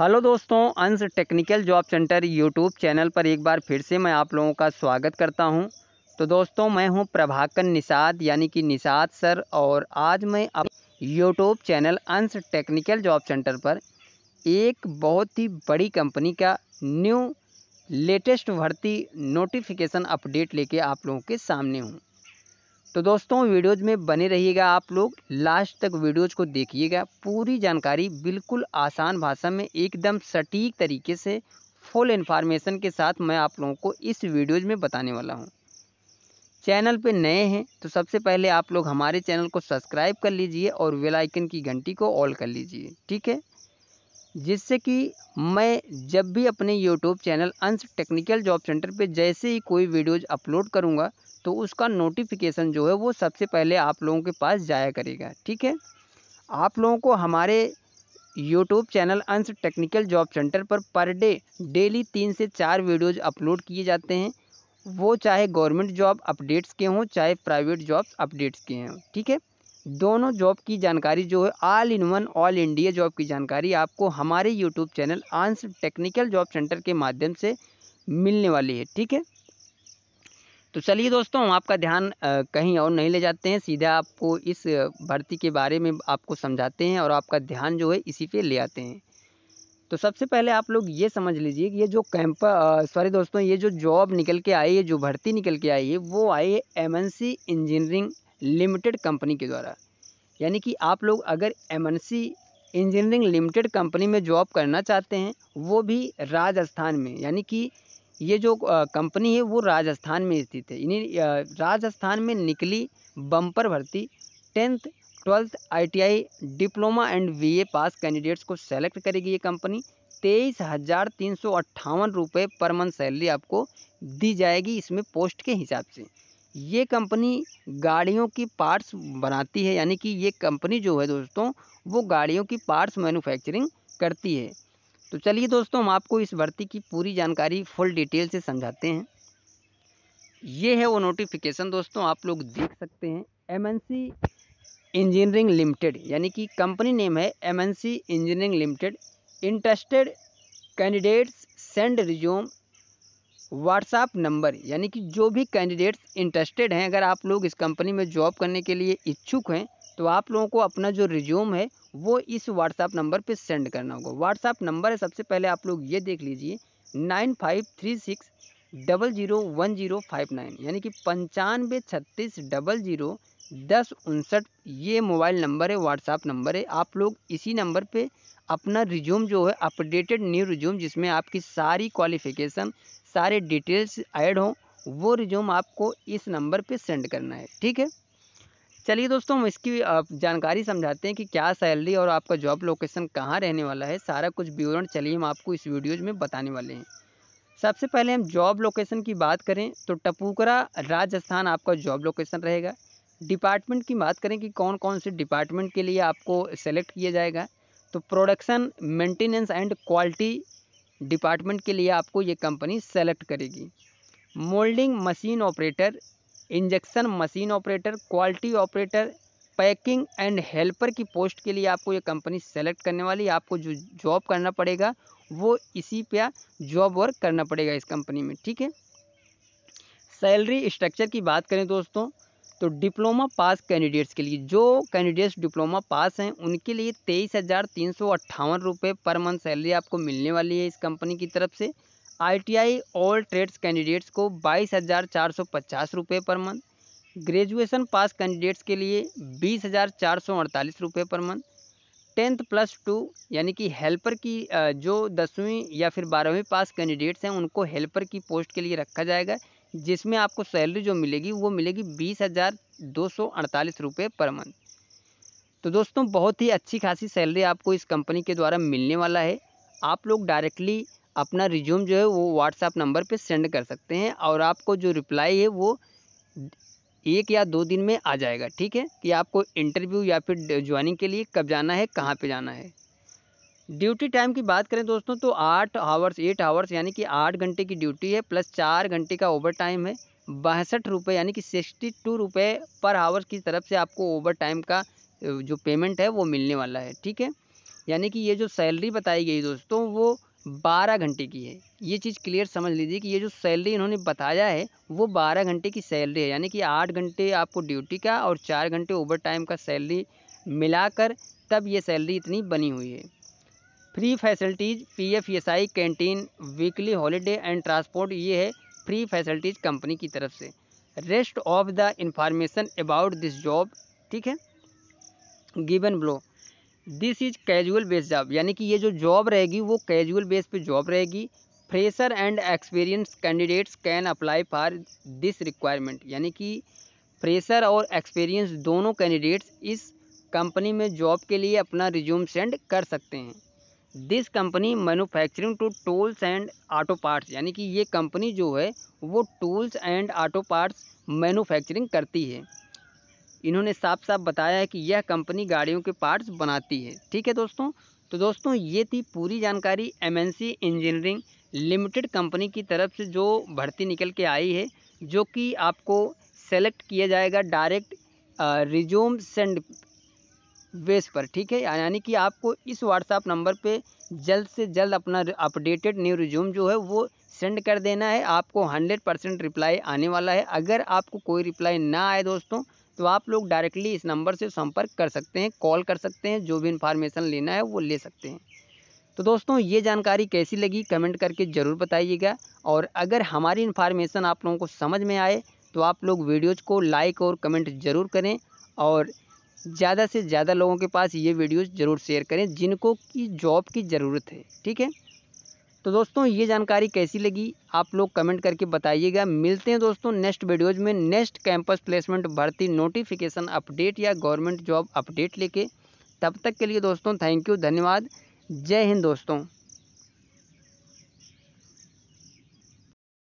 hello दोस्तों Ansh technical job centre YouTube channel पर एक बार फिर से मैं आप लोगों का स्वागत करता हूं तो दोस्तों मैं हूं प्रभाकर निषाद यानी कि निषाद सर और आज मैं अब YouTube channel Ansh technical job centre पर एक बहुत ही बड़ी कंपनी का न्यू लेटेस्ट भर्ती नोटिफिकेशन अपडेट लेके आप लोगों के सामने हूँ तो दोस्तों वीडियोज़ में बने रहिएगा आप लोग लास्ट तक वीडियोज़ को देखिएगा पूरी जानकारी बिल्कुल आसान भाषा में एकदम सटीक तरीके से फुल इन्फॉर्मेशन के साथ मैं आप लोगों को इस वीडियोज़ में बताने वाला हूँ चैनल पे नए हैं तो सबसे पहले आप लोग हमारे चैनल को सब्सक्राइब कर लीजिए और वेल आइकन की घंटी को ऑल कर लीजिए ठीक है जिससे कि मैं जब भी अपने YouTube channel Ansh technical job centre पे जैसे ही कोई वीडियोज अपलोड करूँगा तो उसका नोटिफिकेशन जो है वो सबसे पहले आप लोगों के पास जाया करेगा ठीक है आप लोगों को हमारे YouTube channel Ansh technical job centre पर पर डे डेली तीन से चार वीडियोज अपलोड किए जाते हैं वो चाहे गवर्नमेंट जॉब अपडेट्स के हों चाहे प्राइवेट जॉब्स अपडेट्स के हों ठीक है दोनों जॉब की जानकारी जो है all in one all India job की जानकारी आपको हमारे YouTube channel Ansh technical job centre के माध्यम से मिलने वाली है ठीक है तो चलिए दोस्तों आपका ध्यान कहीं और नहीं ले जाते हैं सीधा आपको इस भर्ती के बारे में आपको समझाते हैं और आपका ध्यान जो है इसी पे ले आते हैं तो सबसे पहले आप लोग ये समझ लीजिए कि ये जो कैंप सॉरी दोस्तों ये जो जॉब निकल के आई है जो भर्ती निकल के आई है वो आई है एम इंजीनियरिंग लिमिटेड कंपनी के द्वारा यानी कि आप लोग अगर एम इंजीनियरिंग लिमिटेड कंपनी में जॉब करना चाहते हैं वो भी राजस्थान में यानी कि ये जो कंपनी है वो राजस्थान में स्थित है इन्हें राजस्थान में निकली बम्पर भर्ती tenth twelfth ITI diploma and BA pass candidates को सेलेक्ट करेगी ये कंपनी तेईस हज़ार तीन सौ अट्ठावन रुपये पर मंथ सैलरी आपको दी जाएगी इसमें पोस्ट के हिसाब से ये कंपनी गाड़ियों की पार्ट्स बनाती है यानी कि ये कंपनी जो है दोस्तों वो गाड़ियों की पार्ट्स मैन्युफैक्चरिंग करती है तो चलिए दोस्तों हम आपको इस भर्ती की पूरी जानकारी फुल डिटेल से समझाते हैं ये है वो नोटिफिकेशन दोस्तों आप लोग देख सकते हैं एम इंजीनियरिंग लिमिटेड यानी कि कंपनी नेम है M engineering limited interested candidates send resume WhatsApp number यानी कि जो भी कैंडिडेट्स इंटरेस्टेड हैं अगर आप लोग इस कंपनी में जॉब करने के लिए इच्छुक हैं तो आप लोगों को अपना जो रिज्यूम है वो इस व्हाट्सअप नंबर पे सेंड करना होगा व्हाट्सएप नंबर है सबसे पहले आप लोग ये देख लीजिए nine five three six double zero one zero five nine यानी कि पंचानवे छत्तीस डबल जीरो दस उनसठ ये मोबाइल नंबर है व्हाट्सअप नंबर है आप लोग इसी नंबर पे अपना रिज्यूम जो है अपडेटेड न्यू रिज्यूम जिसमें आपकी सारी क्वालिफिकेशन सारे डिटेल्स ऐड हों वो रिज्यूम आपको इस नंबर पे सेंड करना है ठीक है चलिए दोस्तों हम इसकी जानकारी समझाते हैं कि क्या सैलरी और आपका जॉब लोकेशन कहाँ रहने वाला है सारा कुछ विवरण चलिए हम आपको इस वीडियोज में बताने वाले हैं सबसे पहले हम जॉब लोकेशन की बात करें तो टपूकरा राजस्थान आपका जॉब लोकेशन रहेगा डिपार्टमेंट की बात करें कि कौन कौन से डिपार्टमेंट के लिए आपको सेलेक्ट किया जाएगा तो production maintenance and quality department के लिए आपको ये कंपनी सेलेक्ट करेगी moulding machine operator injection machine operator quality operator packing and helper की पोस्ट के लिए आपको ये कंपनी सेलेक्ट करने वाली आपको जो जॉब करना पड़ेगा वो इसी पे जॉब वर्क करना पड़ेगा इस कंपनी में ठीक है सैलरी स्ट्रक्चर की बात करें दोस्तों तो डिप्लोमा पास कैंडिडेट्स के लिए जो कैंडिडेट्स डिप्लोमा पास हैं उनके लिए तेईस हज़ार तीन सौ अट्ठावन रुपये पर मंथ सैलरी आपको मिलने वाली है इस कंपनी की तरफ से आई ऑल ट्रेड्स कैंडिडेट्स को बाईस हज़ार चार सौ पचास रुपये per month graduation pass candidates के लिए बीस हज़ार चार सौ अड़तालीस रुपये per month tenth plus two यानी कि हेल्पर की जो दसवीं या फिर बारहवीं पास कैंडिडेट्स हैं उनको हेल्पर की पोस्ट के लिए रखा जाएगा जिसमें आपको सैलरी जो मिलेगी वो मिलेगी बीस हज़ार दो सौ अड़तालीस रुपये पर मंथ तो दोस्तों बहुत ही अच्छी खासी सैलरी आपको इस कंपनी के द्वारा मिलने वाला है आप लोग डायरेक्टली अपना रिज्यूम जो है वो व्हाट्सएप नंबर पे सेंड कर सकते हैं और आपको जो रिप्लाई है वो एक या दो दिन में आ जाएगा ठीक है कि आपको इंटरव्यू या फिर ज्वाइनिंग के लिए कब जाना है कहाँ पे जाना है ड्यूटी टाइम की बात करें दोस्तों तो आठ आवर्स एट आवर्स यानी कि आठ घंटे की ड्यूटी है प्लस चार घंटे का ओवर टाइम है बासठ रुपये यानी कि सिक्सटी टू रुपये पर आवर्स की तरफ से आपको ओवर टाइम का जो पेमेंट है वो मिलने वाला है ठीक है यानी कि ये जो सैलरी बताई गई दोस्तों वो बारह घंटे की है ये चीज़ क्लियर समझ लीजिए कि ये जो सैलरी इन्होंने बताया है वो बारह घंटे की सैलरी है यानी कि आठ घंटे आपको ड्यूटी का और चार घंटे ओवर टाइम का सैलरी मिलाकर तब ये सैलरी इतनी बनी हुई है free facilities P F S I canteen weekly holiday and transport ये है फ्री फैसिलिटीज़ कंपनी की तरफ से rest of the information about this job ठीक है given below this is casual base job यानी कि ये जो जॉब रहेगी वो कैजुअल बेस पे जॉब रहेगी fresher and experience candidates can apply for this requirement यानी कि फ्रेशर और एक्सपीरियंस दोनों कैंडिडेट्स इस कंपनी में जॉब के लिए अपना रिज्यूम सेंड कर सकते हैं this company manufacturing to tools and auto parts यानी कि ये कंपनी जो है वो tools and auto parts manufacturing करती है इन्होंने साफ साफ बताया है कि यह कंपनी गाड़ियों के पार्ट्स बनाती है ठीक है दोस्तों तो दोस्तों ये थी पूरी जानकारी एम इंजीनियरिंग लिमिटेड कंपनी की तरफ से जो भर्ती निकल के आई है जो कि आपको सेलेक्ट किया जाएगा डायरेक्ट रिज्यूम सेंड बेस पर ठीक है यानी कि आपको इस व्हाट्सएप नंबर पे जल्द से जल्द अपना अपडेटेड न्यू रिज्यूम जो है वो सेंड कर देना है आपको 100 परसेंट रिप्लाई आने वाला है अगर आपको कोई रिप्लाई ना आए दोस्तों तो आप लोग डायरेक्टली इस नंबर से संपर्क कर सकते हैं कॉल कर सकते हैं जो भी इन्फॉर्मेशन लेना है वो ले सकते हैं तो दोस्तों ये जानकारी कैसी लगी कमेंट करके ज़रूर बताइएगा और अगर हमारी इन्फॉर्मेशन आप लोगों को समझ में आए तो आप लोग वीडियोज़ को लाइक और कमेंट ज़रूर करें और ज़्यादा से ज़्यादा लोगों के पास ये वीडियोज़ ज़रूर शेयर करें जिनको की जॉब की ज़रूरत है ठीक है तो दोस्तों ये जानकारी कैसी लगी आप लोग कमेंट करके बताइएगा मिलते हैं दोस्तों नेक्स्ट वीडियोज़ में नेक्स्ट कैंपस प्लेसमेंट भर्ती नोटिफिकेशन अपडेट या गवर्नमेंट जॉब अपडेट लेके तब तक के लिए दोस्तों थैंक यू धन्यवाद जय हिंद दोस्तों